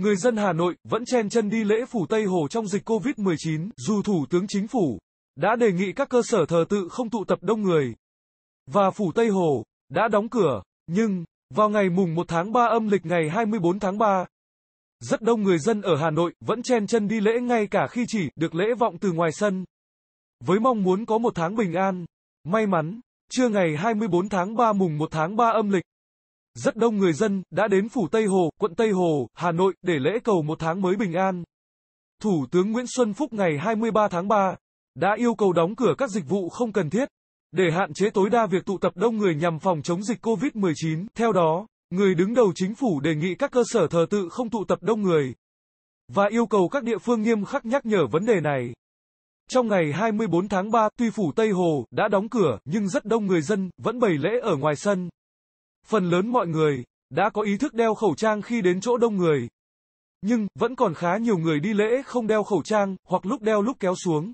Người dân Hà Nội vẫn chen chân đi lễ phủ Tây Hồ trong dịch COVID-19, dù Thủ tướng Chính phủ đã đề nghị các cơ sở thờ tự không tụ tập đông người. Và phủ Tây Hồ đã đóng cửa, nhưng vào ngày mùng 1 tháng 3 âm lịch ngày 24 tháng 3, rất đông người dân ở Hà Nội vẫn chen chân đi lễ ngay cả khi chỉ được lễ vọng từ ngoài sân. Với mong muốn có một tháng bình an, may mắn, trưa ngày 24 tháng 3 mùng 1 tháng 3 âm lịch rất đông người dân đã đến phủ Tây Hồ, quận Tây Hồ, Hà Nội để lễ cầu một tháng mới bình an. Thủ tướng Nguyễn Xuân Phúc ngày 23 tháng 3 đã yêu cầu đóng cửa các dịch vụ không cần thiết để hạn chế tối đa việc tụ tập đông người nhằm phòng chống dịch COVID-19. Theo đó, người đứng đầu chính phủ đề nghị các cơ sở thờ tự không tụ tập đông người và yêu cầu các địa phương nghiêm khắc nhắc nhở vấn đề này. Trong ngày 24 tháng 3, tuy phủ Tây Hồ đã đóng cửa nhưng rất đông người dân vẫn bày lễ ở ngoài sân. Phần lớn mọi người đã có ý thức đeo khẩu trang khi đến chỗ đông người. Nhưng vẫn còn khá nhiều người đi lễ không đeo khẩu trang hoặc lúc đeo lúc kéo xuống.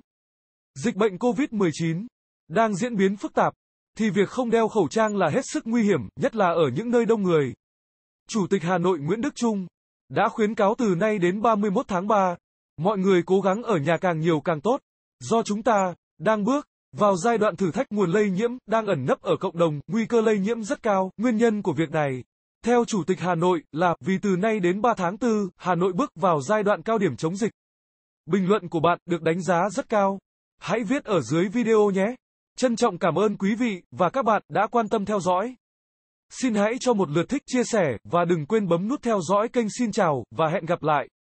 Dịch bệnh COVID-19 đang diễn biến phức tạp thì việc không đeo khẩu trang là hết sức nguy hiểm, nhất là ở những nơi đông người. Chủ tịch Hà Nội Nguyễn Đức Trung đã khuyến cáo từ nay đến 31 tháng 3, mọi người cố gắng ở nhà càng nhiều càng tốt, do chúng ta đang bước vào giai đoạn thử thách nguồn lây nhiễm đang ẩn nấp ở cộng đồng, nguy cơ lây nhiễm rất cao, nguyên nhân của việc này theo Chủ tịch Hà Nội là vì từ nay đến 3 tháng 4, Hà Nội bước vào giai đoạn cao điểm chống dịch. Bình luận của bạn được đánh giá rất cao. Hãy viết ở dưới video nhé. Trân trọng cảm ơn quý vị và các bạn đã quan tâm theo dõi. Xin hãy cho một lượt thích chia sẻ và đừng quên bấm nút theo dõi kênh Xin chào và hẹn gặp lại.